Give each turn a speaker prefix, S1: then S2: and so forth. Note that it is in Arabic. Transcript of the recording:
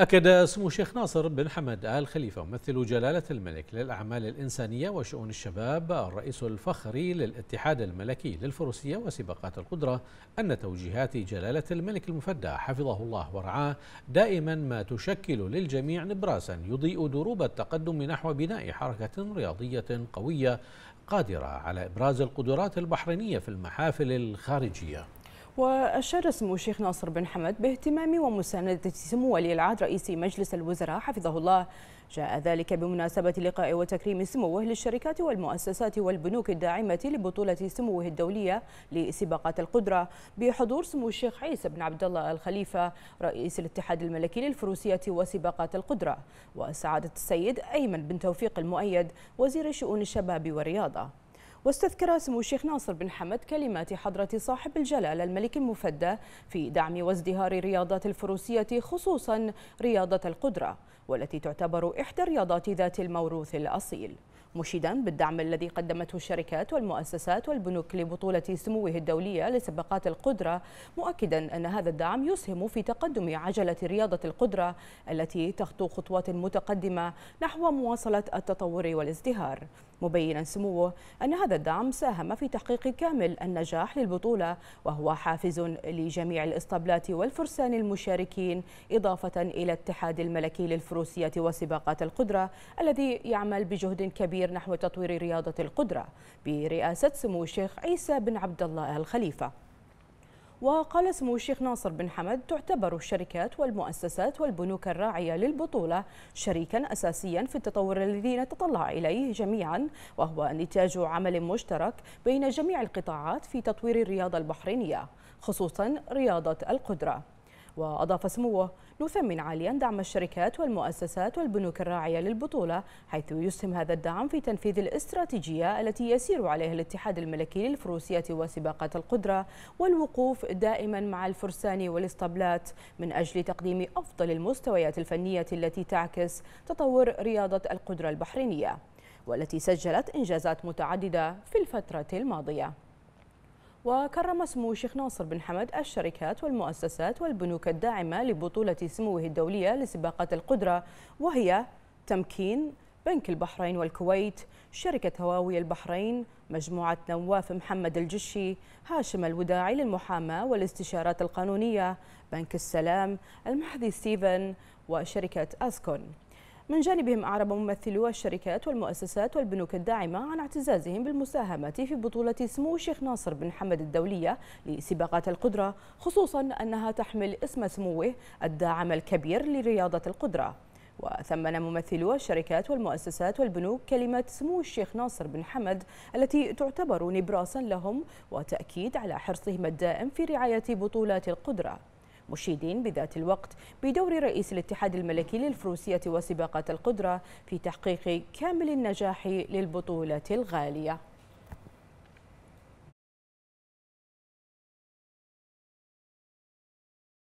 S1: أكد سمو الشيخ ناصر بن حمد آل خليفة ممثل جلالة الملك للأعمال الإنسانية وشؤون الشباب الرئيس الفخري للاتحاد الملكي للفروسية وسباقات القدرة أن توجيهات جلالة الملك المفدى حفظه الله ورعاه دائما ما تشكل للجميع نبراسا يضيء دروب التقدم نحو بناء حركة رياضية قوية قادرة على إبراز القدرات البحرينية في المحافل الخارجية
S2: وأشار سمو الشيخ ناصر بن حمد باهتمام ومساندة سمو ولي العهد رئيس مجلس الوزراء حفظه الله جاء ذلك بمناسبة لقاء وتكريم سموه للشركات والمؤسسات والبنوك الداعمة لبطولة سموه الدولية لسباقات القدرة بحضور سمو الشيخ عيسى بن عبد الله الخليفة رئيس الاتحاد الملكي للفروسية وسباقات القدرة وسعادة السيد أيمن بن توفيق المؤيد وزير شؤون الشباب والرياضة واستذكر سمو الشيخ ناصر بن حمد كلمات حضرة صاحب الجلالة الملك المفدى في دعم وازدهار رياضات الفروسية خصوصا رياضة القدرة والتي تعتبر إحدى الرياضات ذات الموروث الأصيل مشيدا بالدعم الذي قدمته الشركات والمؤسسات والبنوك لبطولة سموه الدولية لسباقات القدرة مؤكدا أن هذا الدعم يسهم في تقدم عجلة رياضة القدرة التي تخطو خطوات متقدمة نحو مواصلة التطور والازدهار مبينا سموه أن هذا الدعم ساهم في تحقيق كامل النجاح للبطولة وهو حافز لجميع الإسطبلات والفرسان المشاركين إضافة إلى الاتحاد الملكي للفروسية وسباقات القدرة الذي يعمل بجهد كبير نحو تطوير رياضة القدرة برئاسة سمو الشيخ عيسى بن عبد الله الخليفة وقال سمو الشيخ ناصر بن حمد تعتبر الشركات والمؤسسات والبنوك الراعية للبطولة شريكا أساسيا في التطور الذي نتطلع إليه جميعا وهو نتاج عمل مشترك بين جميع القطاعات في تطوير الرياضة البحرينية خصوصا رياضة القدرة وأضاف سموه نثمن عاليا دعم الشركات والمؤسسات والبنوك الراعية للبطولة حيث يسهم هذا الدعم في تنفيذ الاستراتيجية التي يسير عليها الاتحاد الملكي للفروسية وسباقات القدرة والوقوف دائما مع الفرسان والاسطبلات من أجل تقديم أفضل المستويات الفنية التي تعكس تطور رياضة القدرة البحرينية والتي سجلت إنجازات متعددة في الفترة الماضية وكرم سمو الشيخ ناصر بن حمد الشركات والمؤسسات والبنوك الداعمة لبطولة سموه الدولية لسباقات القدرة وهي تمكين بنك البحرين والكويت شركة هواوي البحرين مجموعة نواف محمد الجشي هاشم الوداعي للمحاماة والاستشارات القانونية بنك السلام المحذي ستيفن وشركة أسكون من جانبهم أعرب ممثلو الشركات والمؤسسات والبنوك الداعمة عن اعتزازهم بالمساهمة في بطولة سمو الشيخ ناصر بن حمد الدولية لسباقات القدرة خصوصا أنها تحمل اسم سموه الداعم الكبير لرياضة القدرة وثمن ممثلو الشركات والمؤسسات والبنوك كلمة سمو الشيخ ناصر بن حمد التي تعتبر نبراسا لهم وتأكيد على حرصهم الدائم في رعاية بطولات القدرة مشيدين بذات الوقت بدور رئيس الاتحاد الملكي للفروسية وسباقات القدرة في تحقيق كامل النجاح للبطولة الغالية